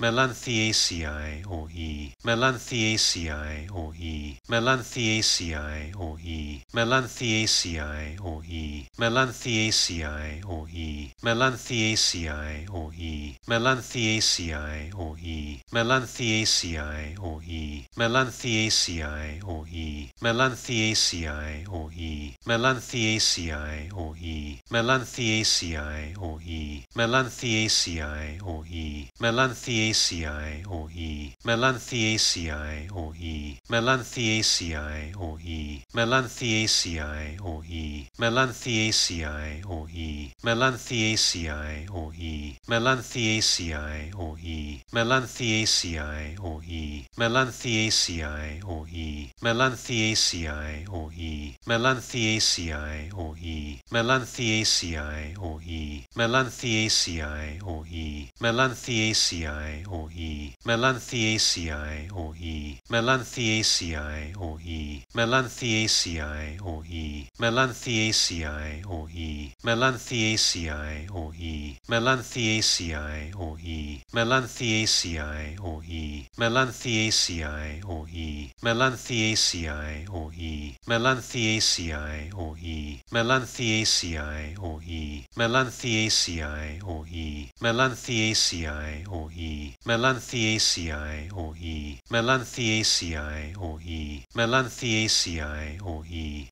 Melanthiaceae or E. Melanthiaceae or E. Melanthiaceae or E. Melanthiaceae or E. Melanthiaceae or E. Melanthiaceae or E. Melanthiaceae or E. Melanthiaceae or E. Melanthiaceae or E. Melanthiaceae or E. Melanthiaceae or E. Melanthiaceae or E. Melanthiaceae or E. Melanthiaceae Melanthiaceae or E. Melanthiaceae or E. Melanthiaceae or E. Melanthiaceae or E. Melanthiaceae or E. Melanthiaceae or E. Melanthiaceae or E. Melanthiaceae or E. Melanthiaceae or E. Melanthiaceae or E. Melanthiaceae or E. Melanthiaceae or E. Melanthiaceae or E. Melanthiaceae Melanthiaceae Melanthiaceae Melanthiaceae Melanthiaceae Melanthiaceae Melanthiaceae Melanthiaceae Melanthiaceae Melanthiaceae Melanthiaceae Melanthiaceae Melanthiaceae Melanthiaceae Melanthiaceae Melanthiaceae Melanthiaceae or E. Melanthiaceae or E. Melanthiaceae or E.